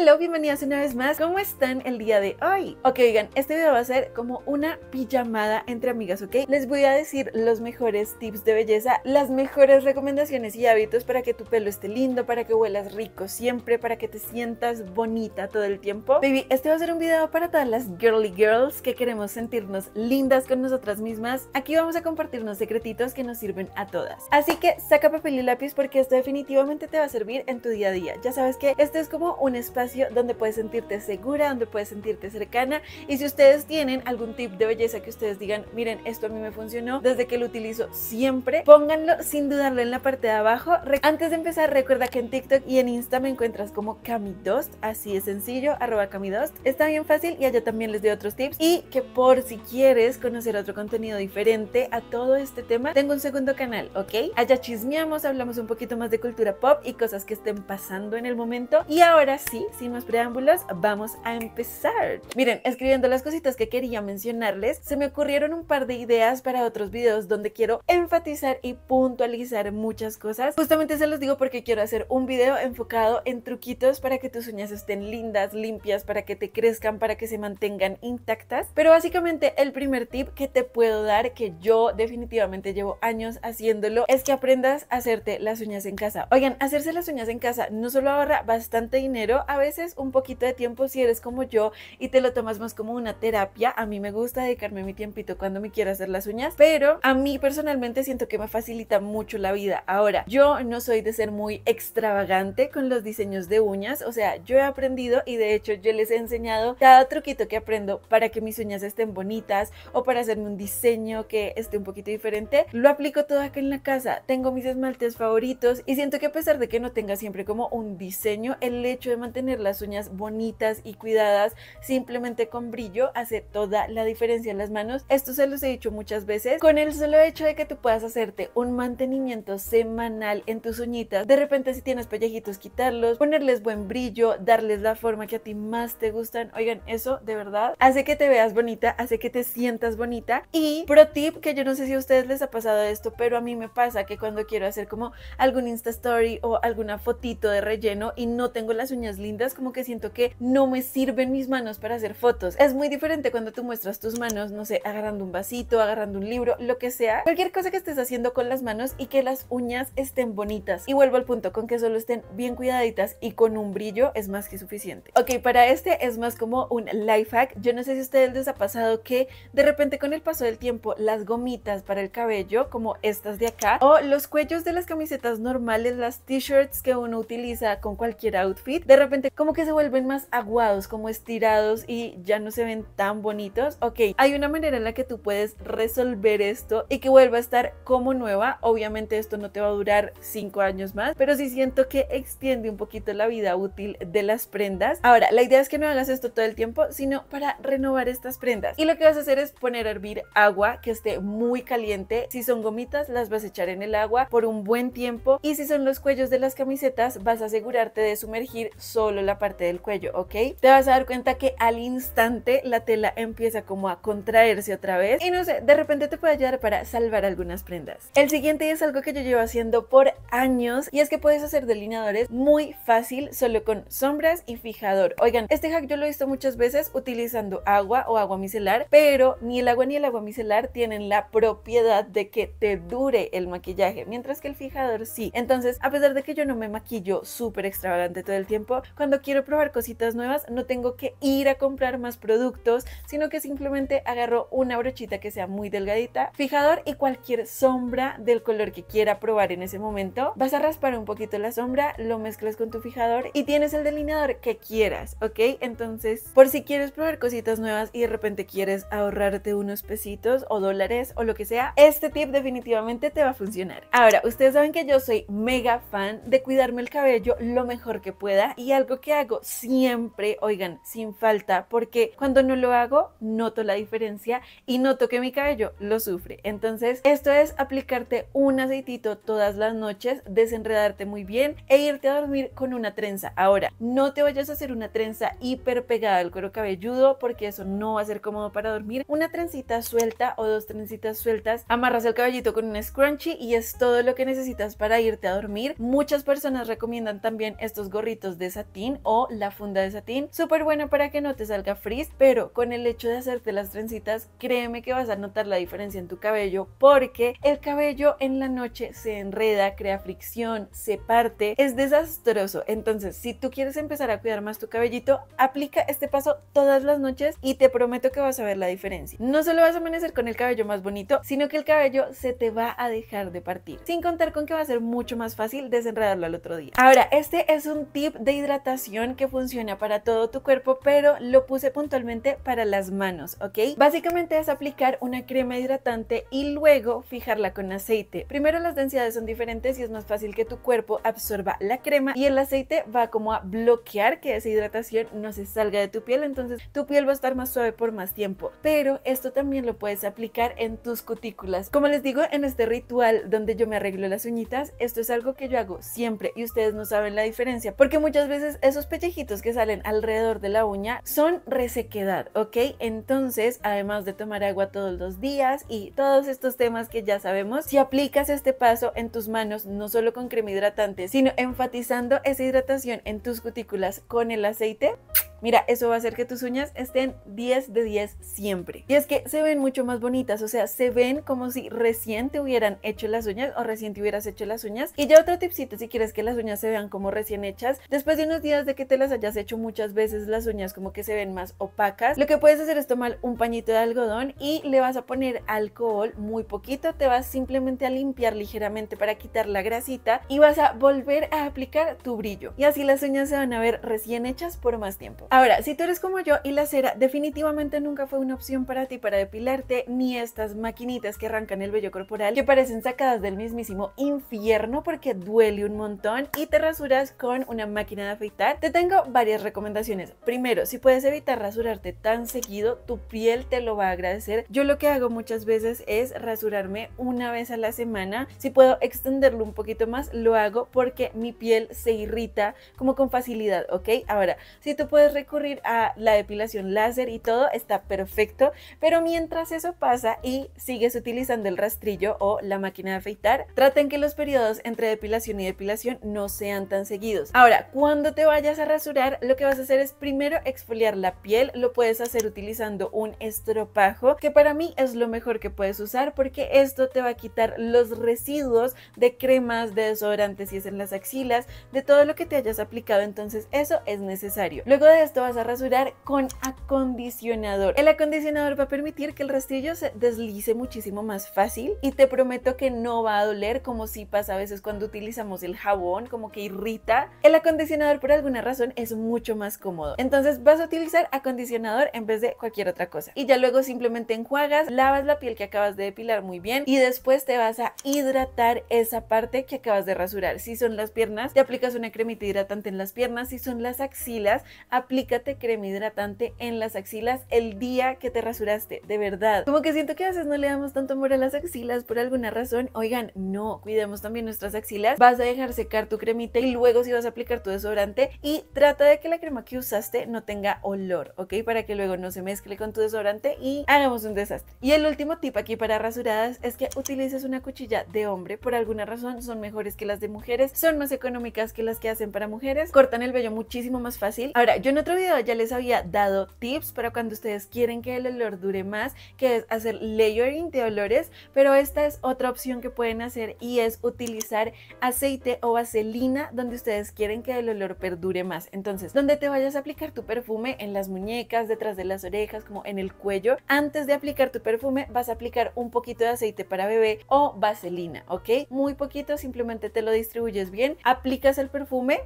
Hello, bienvenidas una vez más. ¿Cómo están el día de hoy? Ok, oigan, este video va a ser como una pijamada entre amigas, ¿ok? Les voy a decir los mejores tips de belleza, las mejores recomendaciones y hábitos para que tu pelo esté lindo, para que huelas rico siempre, para que te sientas bonita todo el tiempo. Baby, este va a ser un video para todas las girly girls que queremos sentirnos lindas con nosotras mismas. Aquí vamos a compartir unos secretitos que nos sirven a todas. Así que saca papel y lápiz porque esto definitivamente te va a servir en tu día a día. Ya sabes que este es como un espacio donde puedes sentirte segura, donde puedes sentirte cercana. Y si ustedes tienen algún tip de belleza que ustedes digan, miren, esto a mí me funcionó desde que lo utilizo siempre, pónganlo sin dudarlo en la parte de abajo. Antes de empezar, recuerda que en TikTok y en Insta me encuentras como Camidost, así de sencillo, arroba Camidost. Está bien fácil y allá también les doy otros tips. Y que por si quieres conocer otro contenido diferente a todo este tema, tengo un segundo canal, ¿ok? Allá chismeamos, hablamos un poquito más de cultura pop y cosas que estén pasando en el momento. Y ahora sí, sin más preámbulos, vamos a empezar. Miren, escribiendo las cositas que quería mencionarles, se me ocurrieron un par de ideas para otros videos donde quiero enfatizar y puntualizar muchas cosas. Justamente se los digo porque quiero hacer un video enfocado en truquitos para que tus uñas estén lindas, limpias, para que te crezcan, para que se mantengan intactas. Pero básicamente el primer tip que te puedo dar, que yo definitivamente llevo años haciéndolo, es que aprendas a hacerte las uñas en casa. Oigan, hacerse las uñas en casa no solo ahorra bastante dinero, a veces un poquito de tiempo si eres como yo y te lo tomas más como una terapia. A mí me gusta dedicarme mi tiempito cuando me quiero hacer las uñas, pero a mí personalmente siento que me facilita mucho la vida. Ahora, yo no soy de ser muy extravagante con los diseños de uñas, o sea, yo he aprendido y de hecho yo les he enseñado cada truquito que aprendo para que mis uñas estén bonitas o para hacerme un diseño que esté un poquito diferente. Lo aplico todo acá en la casa, tengo mis esmaltes favoritos y siento que a pesar de que no tenga siempre como un diseño, el hecho de mantener las uñas bonitas y cuidadas, simplemente con brillo hace toda la diferencia en las manos. Esto se los he dicho muchas veces. Con el solo hecho de que tú puedas hacerte un mantenimiento semanal en tus uñitas, de repente si tienes pellejitos, quitarlos, ponerles buen brillo, darles la forma que a ti más te gustan. Oigan, eso de verdad hace que te veas bonita, hace que te sientas bonita. Y pro tip, que yo no sé si a ustedes les ha pasado esto, pero a mí me pasa que cuando quiero hacer como algún Insta Story o alguna fotito de relleno y no tengo las uñas lindas, como que siento que no me sirven mis manos para hacer fotos. Es muy diferente cuando tú muestras tus manos, no sé, agarrando un vasito, agarrando un libro, lo que sea. Cualquier cosa que estés haciendo con las manos y que las uñas estén bonitas. Y vuelvo al punto, con que solo estén bien cuidaditas y con un brillo es más que suficiente. Ok, para este es más como un life hack. Yo no sé si a ustedes les ha pasado que de repente con el paso del tiempo las gomitas para el cabello, como estas de acá, o los cuellos de las camisetas normales, las t-shirts que uno utiliza con cualquier outfit, de repente como que se vuelven más aguados, como estirados y ya no se ven tan bonitos. Ok, hay una manera en la que tú puedes resolver esto y que vuelva a estar como nueva. Obviamente esto no te va a durar 5 años más, pero sí siento que extiende un poquito la vida útil de las prendas. Ahora, la idea es que no hagas esto todo el tiempo, sino para renovar estas prendas. Y lo que vas a hacer es poner a hervir agua que esté muy caliente. Si son gomitas, las vas a echar en el agua por un buen tiempo. Y si son los cuellos de las camisetas, vas a asegurarte de sumergir solo la parte del cuello, ¿ok? Te vas a dar cuenta que al instante la tela empieza como a contraerse otra vez y no sé, de repente te puede ayudar para salvar algunas prendas. El siguiente es algo que yo llevo haciendo por años y es que puedes hacer delineadores muy fácil solo con sombras y fijador. Oigan, este hack yo lo he visto muchas veces utilizando agua o agua micelar, pero ni el agua ni el agua micelar tienen la propiedad de que te dure el maquillaje, mientras que el fijador sí. Entonces, a pesar de que yo no me maquillo súper extravagante todo el tiempo, cuando cuando quiero probar cositas nuevas, no tengo que ir a comprar más productos, sino que simplemente agarro una brochita que sea muy delgadita, fijador y cualquier sombra del color que quiera probar en ese momento. Vas a raspar un poquito la sombra, lo mezclas con tu fijador y tienes el delineador que quieras, ¿ok? Entonces, por si quieres probar cositas nuevas y de repente quieres ahorrarte unos pesitos o dólares o lo que sea, este tip definitivamente te va a funcionar. Ahora, ustedes saben que yo soy mega fan de cuidarme el cabello lo mejor que pueda y algo que hago siempre, oigan, sin falta, porque cuando no lo hago, noto la diferencia y noto que mi cabello lo sufre. Entonces, esto es aplicarte un aceitito todas las noches, desenredarte muy bien e irte a dormir con una trenza. Ahora, no te vayas a hacer una trenza hiper pegada al cuero cabelludo, porque eso no va a ser cómodo para dormir. Una trencita suelta o dos trencitas sueltas, amarras el cabellito con un scrunchie y es todo lo que necesitas para irte a dormir. Muchas personas recomiendan también estos gorritos de satín o la funda de satín, súper buena para que no te salga frizz, pero con el hecho de hacerte las trencitas, créeme que vas a notar la diferencia en tu cabello porque el cabello en la noche se enreda, crea fricción, se parte, es desastroso. Entonces, si tú quieres empezar a cuidar más tu cabellito, aplica este paso todas las noches y te prometo que vas a ver la diferencia. No solo vas a amanecer con el cabello más bonito, sino que el cabello se te va a dejar de partir, sin contar con que va a ser mucho más fácil desenredarlo al otro día. Ahora, este es un tip de hidratación que funciona para todo tu cuerpo, pero lo puse puntualmente para las manos, ¿ok? Básicamente es aplicar una crema hidratante y luego fijarla con aceite. Primero las densidades son diferentes y es más fácil que tu cuerpo absorba la crema y el aceite va como a bloquear que esa hidratación no se salga de tu piel, entonces tu piel va a estar más suave por más tiempo. Pero esto también lo puedes aplicar en tus cutículas. Como les digo, en este ritual donde yo me arreglo las uñitas, esto es algo que yo hago siempre y ustedes no saben la diferencia, porque muchas veces esos pellejitos que salen alrededor de la uña son resequedad, ¿ok? Entonces, además de tomar agua todos los días y todos estos temas que ya sabemos, si aplicas este paso en tus manos, no solo con crema hidratante, sino enfatizando esa hidratación en tus cutículas con el aceite, Mira, eso va a hacer que tus uñas estén 10 de 10 siempre. Y es que se ven mucho más bonitas, o sea, se ven como si recién te hubieran hecho las uñas o recién te hubieras hecho las uñas. Y ya otro tipcito, si quieres que las uñas se vean como recién hechas, después de unos días de que te las hayas hecho muchas veces, las uñas como que se ven más opacas, lo que puedes hacer es tomar un pañito de algodón y le vas a poner alcohol muy poquito, te vas simplemente a limpiar ligeramente para quitar la grasita y vas a volver a aplicar tu brillo. Y así las uñas se van a ver recién hechas por más tiempo. Ahora, si tú eres como yo y la cera definitivamente nunca fue una opción para ti para depilarte, ni estas maquinitas que arrancan el vello corporal, que parecen sacadas del mismísimo infierno porque duele un montón y te rasuras con una máquina de afeitar, te tengo varias recomendaciones. Primero, si puedes evitar rasurarte tan seguido, tu piel te lo va a agradecer. Yo lo que hago muchas veces es rasurarme una vez a la semana. Si puedo extenderlo un poquito más, lo hago porque mi piel se irrita como con facilidad, ¿ok? Ahora, si tú puedes recurrir a la depilación láser y todo está perfecto, pero mientras eso pasa y sigues utilizando el rastrillo o la máquina de afeitar, traten que los periodos entre depilación y depilación no sean tan seguidos. Ahora, cuando te vayas a rasurar, lo que vas a hacer es primero exfoliar la piel, lo puedes hacer utilizando un estropajo, que para mí es lo mejor que puedes usar porque esto te va a quitar los residuos de cremas, de desodorantes si es en las axilas, de todo lo que te hayas aplicado, entonces eso es necesario. Luego de esto vas a rasurar con acondicionador. El acondicionador va a permitir que el rastrillo se deslice muchísimo más fácil y te prometo que no va a doler como si pasa a veces cuando utilizamos el jabón, como que irrita. El acondicionador por alguna razón es mucho más cómodo. Entonces vas a utilizar acondicionador en vez de cualquier otra cosa. Y ya luego simplemente enjuagas, lavas la piel que acabas de depilar muy bien y después te vas a hidratar esa parte que acabas de rasurar. Si son las piernas, te aplicas una cremita hidratante en las piernas. Si son las axilas, aplicas aplícate crema hidratante en las axilas el día que te rasuraste, de verdad. Como que siento que a veces no le damos tanto amor a las axilas por alguna razón. Oigan, no, cuidemos también nuestras axilas. Vas a dejar secar tu cremita y luego si sí vas a aplicar tu desodorante y trata de que la crema que usaste no tenga olor, ¿ok? Para que luego no se mezcle con tu desodorante y hagamos un desastre. Y el último tip aquí para rasuradas es que utilices una cuchilla de hombre. Por alguna razón son mejores que las de mujeres, son más económicas que las que hacen para mujeres, cortan el vello muchísimo más fácil. Ahora, yo no otro video ya les había dado tips para cuando ustedes quieren que el olor dure más, que es hacer layering de olores, pero esta es otra opción que pueden hacer y es utilizar aceite o vaselina donde ustedes quieren que el olor perdure más. Entonces, donde te vayas a aplicar tu perfume, en las muñecas, detrás de las orejas, como en el cuello, antes de aplicar tu perfume vas a aplicar un poquito de aceite para bebé o vaselina, ¿ok? Muy poquito, simplemente te lo distribuyes bien, aplicas el perfume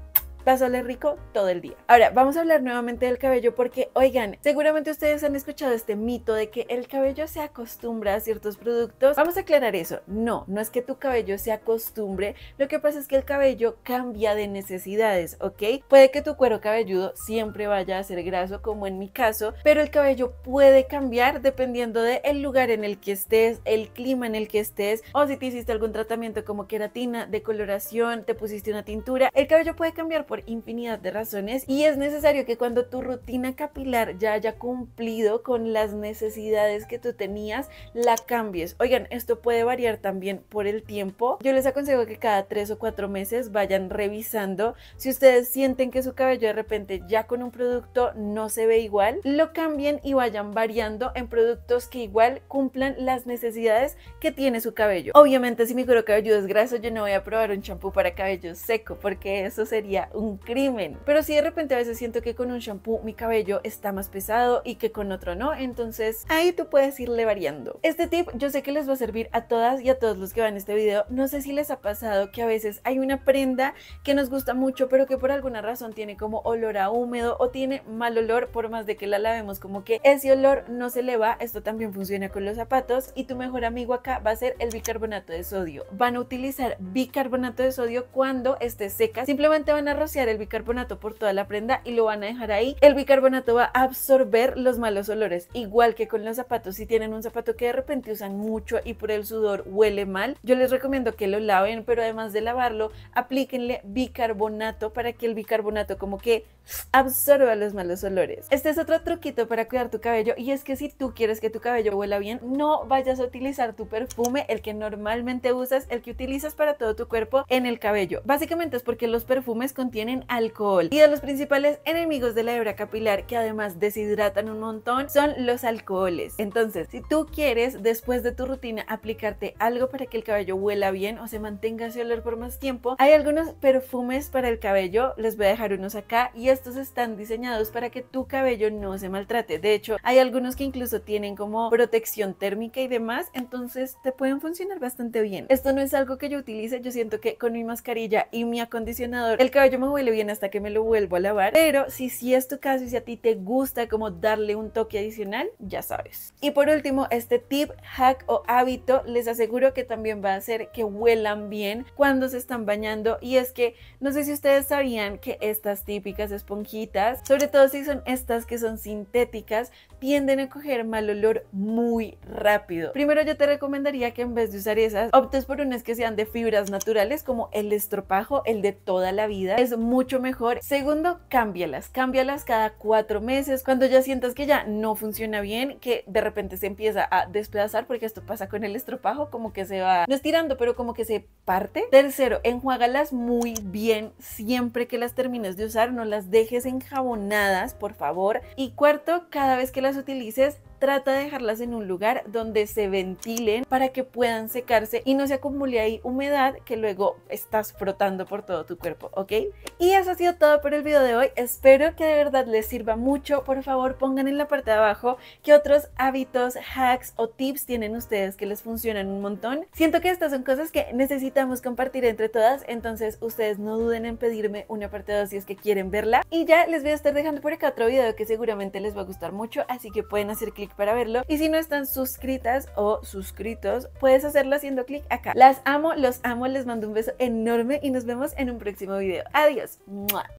Pásale rico todo el día. Ahora, vamos a hablar nuevamente del cabello porque, oigan, seguramente ustedes han escuchado este mito de que el cabello se acostumbra a ciertos productos. Vamos a aclarar eso. No, no es que tu cabello se acostumbre. Lo que pasa es que el cabello cambia de necesidades, ¿ok? Puede que tu cuero cabelludo siempre vaya a ser graso, como en mi caso, pero el cabello puede cambiar dependiendo del lugar en el que estés, el clima en el que estés, o si te hiciste algún tratamiento como queratina, decoloración, te pusiste una tintura. El cabello puede cambiar por infinidad de razones y es necesario que cuando tu rutina capilar ya haya cumplido con las necesidades que tú tenías, la cambies. Oigan, esto puede variar también por el tiempo. Yo les aconsejo que cada tres o cuatro meses vayan revisando. Si ustedes sienten que su cabello de repente ya con un producto no se ve igual, lo cambien y vayan variando en productos que igual cumplan las necesidades que tiene su cabello. Obviamente, si mi cuero cabello es graso, yo no voy a probar un champú para cabello seco porque eso sería un un crimen. Pero si de repente a veces siento que con un shampoo mi cabello está más pesado y que con otro no, entonces ahí tú puedes irle variando. Este tip yo sé que les va a servir a todas y a todos los que van este video. No sé si les ha pasado que a veces hay una prenda que nos gusta mucho pero que por alguna razón tiene como olor a húmedo o tiene mal olor por más de que la lavemos como que ese olor no se eleva Esto también funciona con los zapatos y tu mejor amigo acá va a ser el bicarbonato de sodio. Van a utilizar bicarbonato de sodio cuando esté seca. Simplemente van a rociar el bicarbonato por toda la prenda y lo van a dejar ahí. El bicarbonato va a absorber los malos olores, igual que con los zapatos. Si tienen un zapato que de repente usan mucho y por el sudor huele mal, yo les recomiendo que lo laven, pero además de lavarlo, aplíquenle bicarbonato para que el bicarbonato como que absorba los malos olores. Este es otro truquito para cuidar tu cabello y es que si tú quieres que tu cabello huela bien, no vayas a utilizar tu perfume, el que normalmente usas, el que utilizas para todo tu cuerpo en el cabello. Básicamente es porque los perfumes contienen tienen alcohol. Y de los principales enemigos de la hebra capilar que además deshidratan un montón son los alcoholes. Entonces, si tú quieres después de tu rutina aplicarte algo para que el cabello huela bien o se mantenga ese olor por más tiempo, hay algunos perfumes para el cabello, les voy a dejar unos acá y estos están diseñados para que tu cabello no se maltrate. De hecho, hay algunos que incluso tienen como protección térmica y demás, entonces te pueden funcionar bastante bien. Esto no es algo que yo utilice, yo siento que con mi mascarilla y mi acondicionador el cabello me huele bien hasta que me lo vuelvo a lavar. Pero si si es tu caso y si a ti te gusta como darle un toque adicional, ya sabes. Y por último, este tip, hack o hábito, les aseguro que también va a hacer que huelan bien cuando se están bañando. Y es que no sé si ustedes sabían que estas típicas esponjitas, sobre todo si son estas que son sintéticas, tienden a coger mal olor muy rápido. Primero yo te recomendaría que en vez de usar esas, optes por unas que sean de fibras naturales como el estropajo, el de toda la vida mucho mejor. Segundo, cámbialas. Cámbialas cada cuatro meses. Cuando ya sientas que ya no funciona bien, que de repente se empieza a desplazar, porque esto pasa con el estropajo, como que se va, no estirando, pero como que se parte. Tercero, enjuágalas muy bien siempre que las termines de usar. No las dejes enjabonadas, por favor. Y cuarto, cada vez que las utilices, trata de dejarlas en un lugar donde se ventilen para que puedan secarse y no se acumule ahí humedad que luego estás frotando por todo tu cuerpo, ¿ok? Y eso ha sido todo por el video de hoy. Espero que de verdad les sirva mucho. Por favor, pongan en la parte de abajo qué otros hábitos, hacks o tips tienen ustedes que les funcionan un montón. Siento que estas son cosas que necesitamos compartir entre todas, entonces ustedes no duden en pedirme una parte dos si es que quieren verla. Y ya les voy a estar dejando por acá otro video que seguramente les va a gustar mucho, así que pueden hacer clic para verlo. Y si no están suscritas o suscritos, puedes hacerlo haciendo clic acá. Las amo, los amo, les mando un beso enorme y nos vemos en un próximo video. Adiós.